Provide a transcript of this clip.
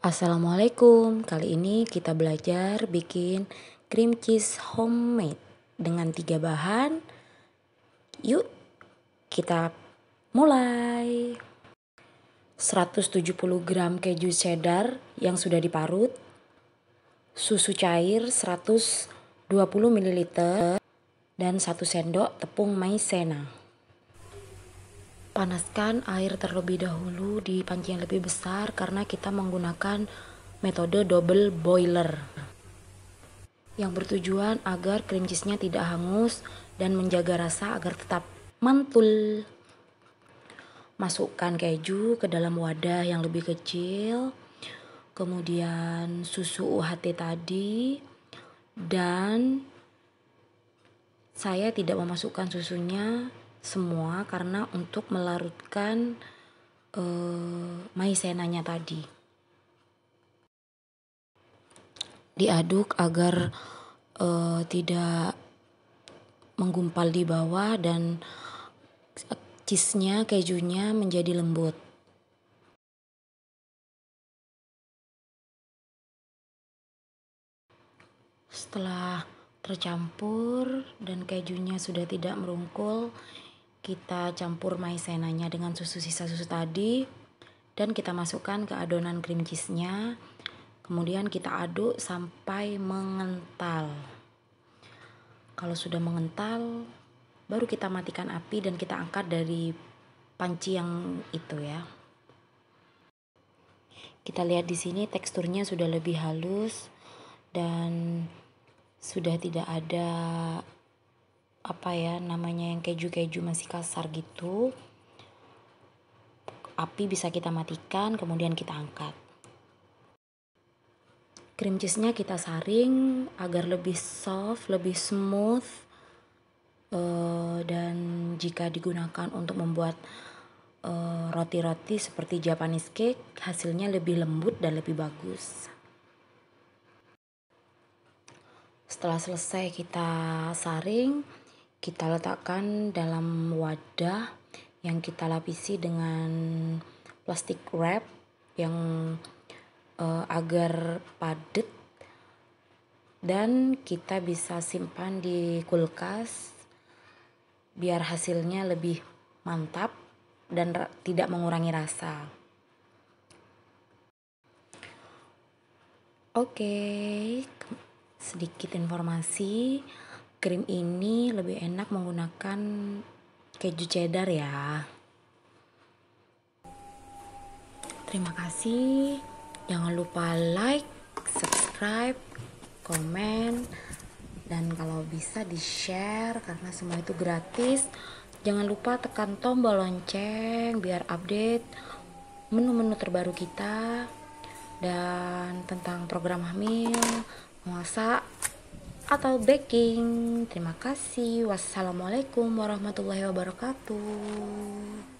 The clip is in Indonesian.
Assalamualaikum, kali ini kita belajar bikin cream cheese homemade dengan tiga bahan. Yuk, kita mulai. 170 gram keju cheddar yang sudah diparut, susu cair 120 ml, dan 1 sendok tepung maizena panaskan air terlebih dahulu di panci yang lebih besar karena kita menggunakan metode double boiler yang bertujuan agar cream cheese-nya tidak hangus dan menjaga rasa agar tetap mantul. Masukkan keju ke dalam wadah yang lebih kecil, kemudian susu UHT tadi, dan saya tidak memasukkan susunya semua karena untuk melarutkan uh, eh, maizenanya tadi. Diaduk agar uh, tidak menggumpal di bawah dan cheese-nya, kejunya menjadi lembut. Setelah tercampur dan kejunya sudah tidak merungkul, kita campur maizenanya dengan susu sisa susu tadi dan kita masukkan ke adonan cream cheese-nya. Kemudian kita aduk sampai mengental. Kalau sudah mengental, baru kita matikan api dan kita angkat dari panci yang itu ya. Kita lihat di sini teksturnya sudah lebih halus dan sudah tidak ada apa ya namanya yang keju-keju masih kasar gitu api bisa kita matikan kemudian kita angkat cream cheese-nya kita saring agar lebih soft, lebih smooth eh, dan jika digunakan untuk membuat eh, roti -roti seperti Japanese cake hasilnya lebih lembut dan lebih bagus. Setelah selesai kita saring, kita letakkan dalam wadah yang kita lapisi dengan plastik wrap yang uh, agar padat dan kita bisa simpan di kulkas biar hasilnya lebih mantap dan tidak mengurangi rasa. Oke, okay. sedikit informasi Krim ini lebih enak menggunakan keju cheddar ya. Terima kasih. Jangan lupa like, subscribe, komen, dan kalau bisa di-share karena semua itu gratis. Jangan lupa tekan tombol lonceng biar update menu-menu terbaru kita dan tentang program hamil, masak atau baking. Terima kasih. Wassalamualaikum warahmatullahi wabarakatuh.